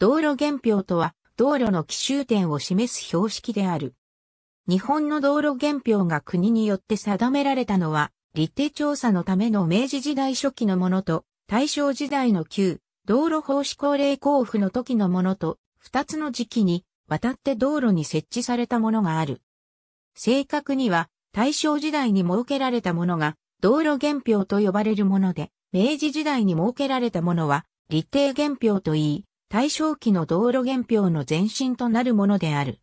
道路原標とは、道路の奇襲点を示す標識である。日本の道路原標が国によって定められたのは、立定調査のための明治時代初期のものと、大正時代の旧、道路法施行令交付の時のものと、二つの時期に、渡って道路に設置されたものがある。正確には、大正時代に設けられたものが、道路原標と呼ばれるもので、明治時代に設けられたものは、立定原標といい、大正期の道路原標の前身となるものである。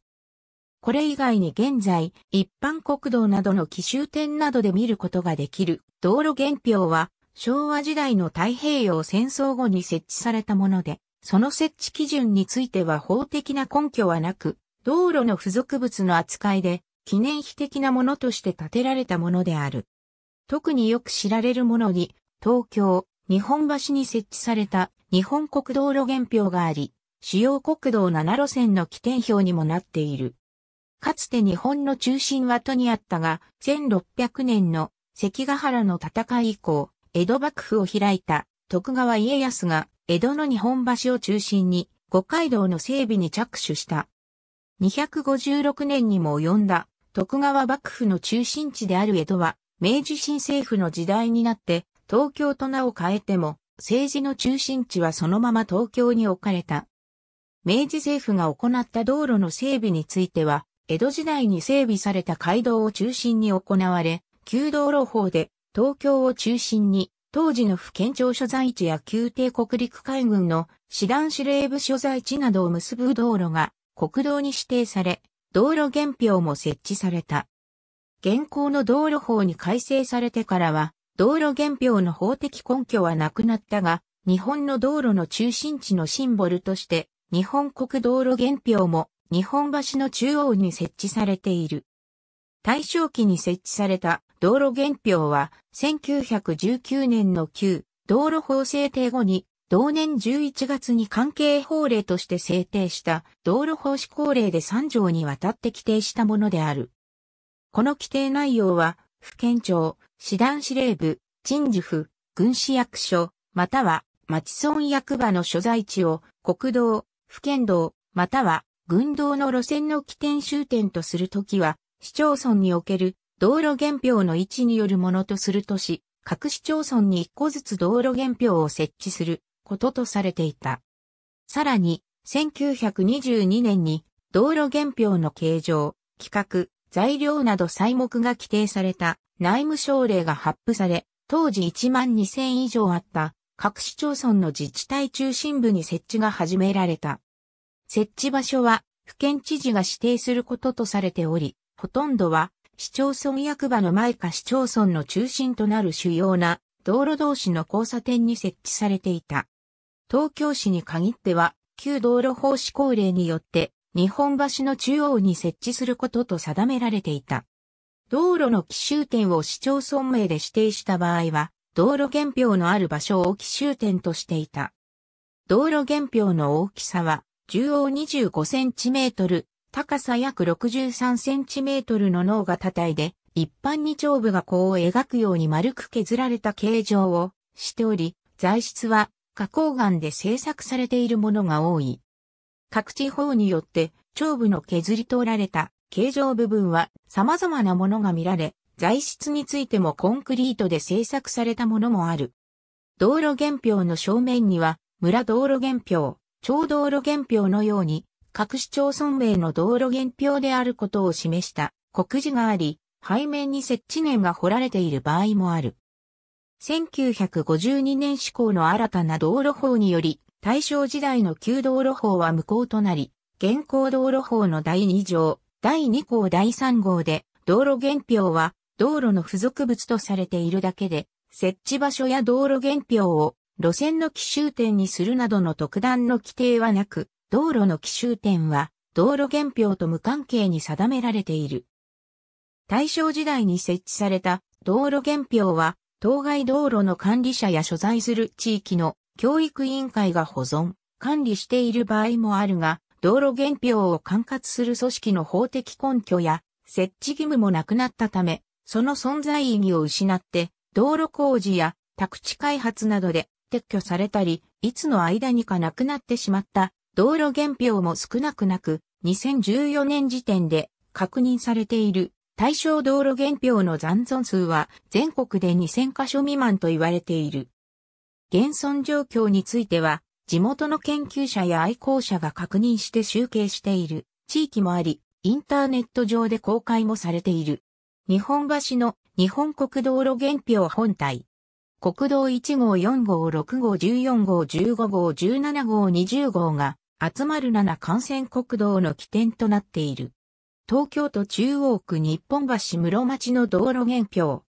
これ以外に現在、一般国道などの奇襲点などで見ることができる道路原標は、昭和時代の太平洋戦争後に設置されたもので、その設置基準については法的な根拠はなく、道路の付属物の扱いで、記念碑的なものとして建てられたものである。特によく知られるものに、東京、日本橋に設置された日本国道路原表があり、主要国道7路線の起点表にもなっている。かつて日本の中心は都にあったが、1600年の関ヶ原の戦い以降、江戸幕府を開いた徳川家康が江戸の日本橋を中心に五街道の整備に着手した。256年にも及んだ徳川幕府の中心地である江戸は明治新政府の時代になって東京と名を変えても、政治の中心地はそのまま東京に置かれた。明治政府が行った道路の整備については、江戸時代に整備された街道を中心に行われ、旧道路法で東京を中心に、当時の府県庁所在地や旧帝国陸海軍の師団司令部所在地などを結ぶ道路が国道に指定され、道路原表も設置された。現行の道路法に改正されてからは、道路原票の法的根拠はなくなったが、日本の道路の中心地のシンボルとして、日本国道路原票も日本橋の中央に設置されている。大正期に設置された道路原票は1919年の旧道路法制定後に同年11月に関係法令として制定した道路法施行令で3条にわたって規定したものである。この規定内容は府県庁、師団司令部、陳事府、軍市役所、または町村役場の所在地を国道、府県道、または軍道の路線の起点終点とするときは、市町村における道路原票の位置によるものとするとし、各市町村に一個ずつ道路原票を設置することとされていた。さらに、1922年に道路原票の形状、規格、材料など材木が規定された内務省令が発布され、当時1万2000以上あった各市町村の自治体中心部に設置が始められた。設置場所は府県知事が指定することとされており、ほとんどは市町村役場の前か市町村の中心となる主要な道路同士の交差点に設置されていた。東京市に限っては、旧道路法施行令によって日本橋の中央に設置することと定められていた。道路の奇襲点を市町村名で指定した場合は、道路原標のある場所を奇襲点としていた。道路原標の大きさは、中央25センチメートル、高さ約63センチメートルの脳が叩体で、一般に長部が弧を描くように丸く削られた形状をしており、材質は花崗岩で製作されているものが多い。各地方によって長部の削り取られた形状部分は様々なものが見られ、材質についてもコンクリートで製作されたものもある。道路原表の正面には、村道路原表、町道路原表のように、各市町村名の道路原表であることを示した告示があり、背面に設置年が掘られている場合もある。1952年施行の新たな道路法により、大正時代の旧道路法は無効となり、現行道路法の第2条、第2項第3号で、道路原票は道路の付属物とされているだけで、設置場所や道路原票を路線の奇襲点にするなどの特段の規定はなく、道路の奇襲点は道路原票と無関係に定められている。大正時代に設置された道路原票は、当該道路の管理者や所在する地域の教育委員会が保存、管理している場合もあるが、道路原票を管轄する組織の法的根拠や設置義務もなくなったため、その存在意義を失って、道路工事や宅地開発などで撤去されたり、いつの間にかなくなってしまった道路原票も少なくなく、2014年時点で確認されている対象道路原票の残存数は全国で2000カ所未満と言われている。現存状況については、地元の研究者や愛好者が確認して集計している地域もあり、インターネット上で公開もされている。日本橋の日本国道路原表本体。国道1号4号6号14号15号17号20号が集まる7幹線国道の起点となっている。東京都中央区日本橋室町の道路原表。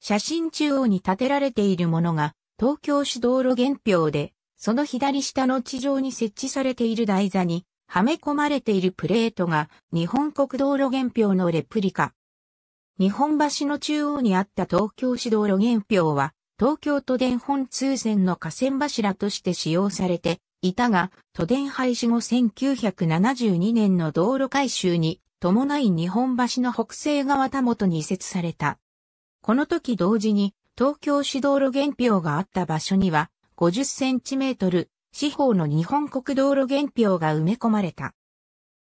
写真中央に建てられているものが東京市道路原表で、その左下の地上に設置されている台座に、はめ込まれているプレートが、日本国道路原表のレプリカ。日本橋の中央にあった東京市道路原表は、東京都電本通線の河川柱として使用されていたが、都電廃止後1972年の道路改修に伴い日本橋の北西側田元に移設された。この時同時に東京市道路原表があった場所には、50センチメートル、四方の日本国道路原表が埋め込まれた。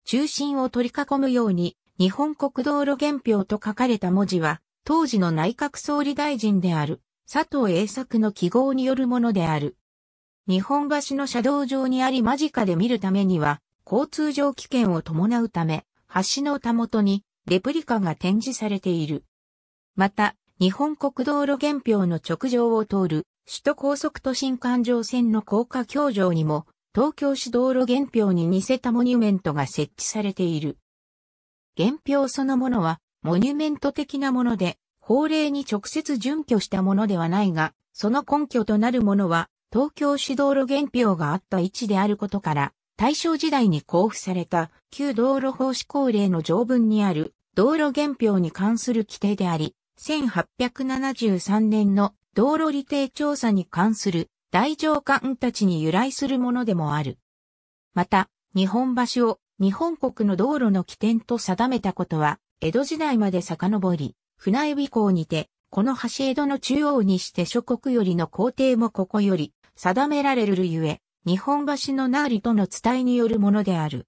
中心を取り囲むように、日本国道路原表と書かれた文字は、当時の内閣総理大臣である、佐藤栄作の記号によるものである。日本橋の車道上にあり間近で見るためには、交通上危険を伴うため、橋のたもとにレプリカが展示されている。また、日本国道路原表の直上を通る首都高速都心環状線の高架橋上にも東京市道路原表に似せたモニュメントが設置されている。原表そのものはモニュメント的なもので法令に直接準拠したものではないが、その根拠となるものは東京市道路原表があった位置であることから、大正時代に交付された旧道路法施行令の条文にある道路原表に関する規定であり、1873年の道路理定調査に関する大上官たちに由来するものでもある。また、日本橋を日本国の道路の起点と定めたことは、江戸時代まで遡り、船尾港にて、この橋江戸の中央にして諸国よりの皇帝もここより定められるゆえ、日本橋のなりとの伝えによるものである。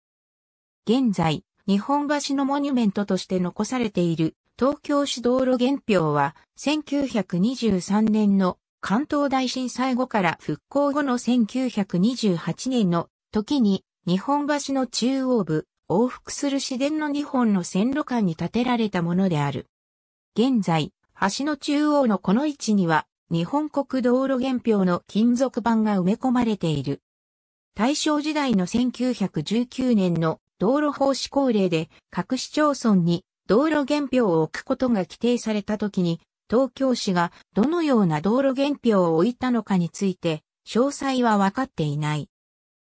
現在、日本橋のモニュメントとして残されている東京市道路原表は、1923年の関東大震災後から復興後の1928年の時に、日本橋の中央部、往復する市電の2本の線路間に建てられたものである。現在、橋の中央のこの位置には、日本国道路原表の金属板が埋め込まれている。大正時代の1919年の道路法施行令で各市町村に道路原票を置くことが規定された時に、東京市がどのような道路原票を置いたのかについて、詳細は分かっていない。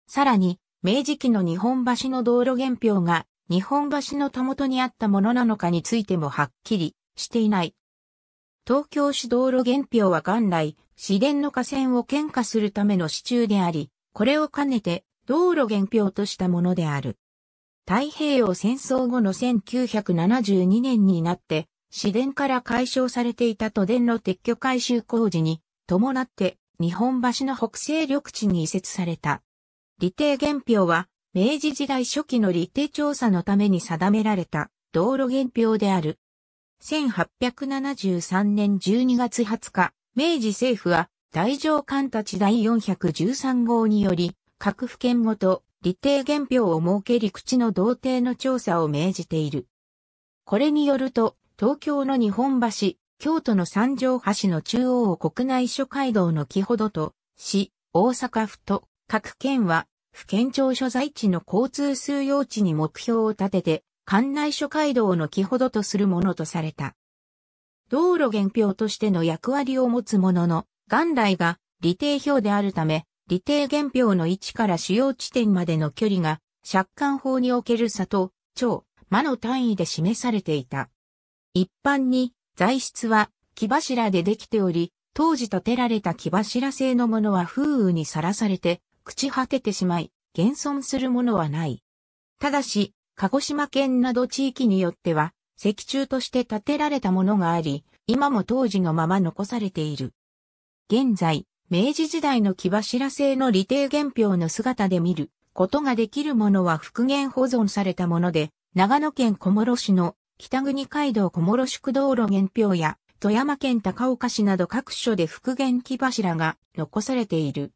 さらに、明治期の日本橋の道路原票が日本橋のたもとにあったものなのかについてもはっきりしていない。東京市道路原票は元来、市電の河川を喧嘩するための支柱であり、これを兼ねて道路原票としたものである。太平洋戦争後の1972年になって、市電から解消されていた都電の撤去改修工事に伴って日本橋の北西緑地に移設された。理定原表は明治時代初期の理定調査のために定められた道路原表である。1873年12月20日、明治政府は大上官たち第413号により各府県ごと理定原票を設け陸地の同定の調査を命じている。これによると、東京の日本橋、京都の三条橋の中央を国内諸街道の木ほどと、市、大阪府と、各県は、府県庁所在地の交通数用地に目標を立てて、関内諸街道の木ほどとするものとされた。道路原票としての役割を持つものの、元来が理定票であるため、理定原表の位置から主要地点までの距離が、借款法における差と、長、間の単位で示されていた。一般に、材質は、木柱でできており、当時建てられた木柱製のものは風雨にさらされて、朽ち果ててしまい、現存するものはない。ただし、鹿児島県など地域によっては、石柱として建てられたものがあり、今も当時のまま残されている。現在、明治時代の木柱製の理定原表の姿で見ることができるものは復元保存されたもので、長野県小諸市の北国街道小諸宿道路原表や富山県高岡市など各所で復元木柱が残されている。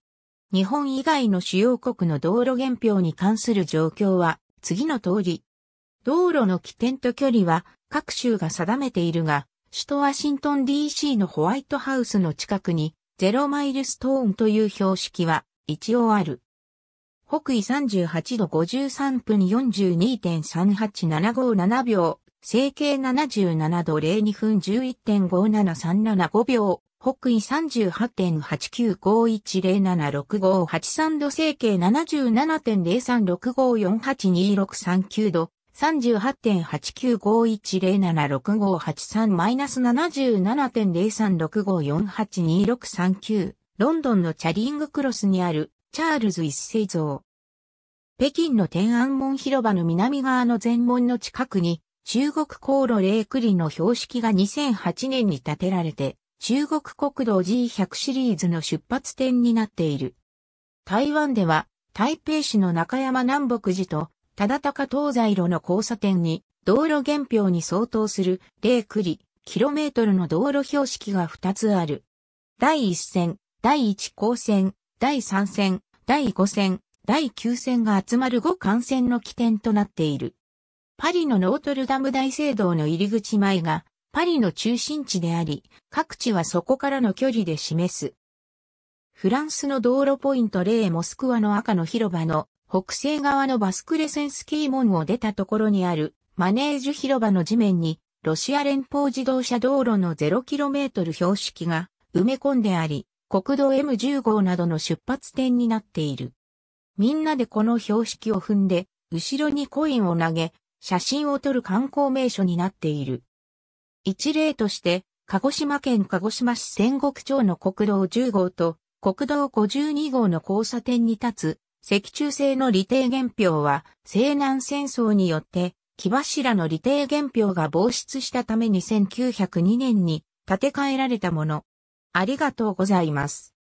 日本以外の主要国の道路原表に関する状況は次の通り。道路の起点と距離は各州が定めているが、首都ワシントン DC のホワイトハウスの近くにゼロマイルストーンという標識は一応ある。北緯38度53分42.38757秒、整形77度02分11.57375秒、北緯38.8951076583度整形77.0365482639度、3 8 8 9 5 1 0 7 6 5 8 3 7 7 0 3 6 5 4 8 2 6 3 9ロンドンのチャリングクロスにあるチャールズ一世像。北京の天安門広場の南側の前門の近くに中国航路レイクリの標識が2008年に建てられて中国国道 G100 シリーズの出発点になっている。台湾では台北市の中山南北寺と忠高東西路の交差点に、道路原標に相当する、0区里、トルの道路標識が2つある。第1線、第1高線、第3線、第5線、第9線が集まる5幹線の起点となっている。パリのノートルダム大聖堂の入り口前が、パリの中心地であり、各地はそこからの距離で示す。フランスの道路ポイント0モスクワの赤の広場の北西側のバスクレセンスキー門を出たところにあるマネージュ広場の地面にロシア連邦自動車道路の 0km 標識が埋め込んであり、国道 M10 号などの出発点になっている。みんなでこの標識を踏んで、後ろにコインを投げ、写真を撮る観光名所になっている。一例として、鹿児島県鹿児島市仙石町の国道10号と国道52号の交差点に立つ石中製の利定原表は、西南戦争によって、木柱の利定原表が防出したために1902年に建て替えられたもの。ありがとうございます。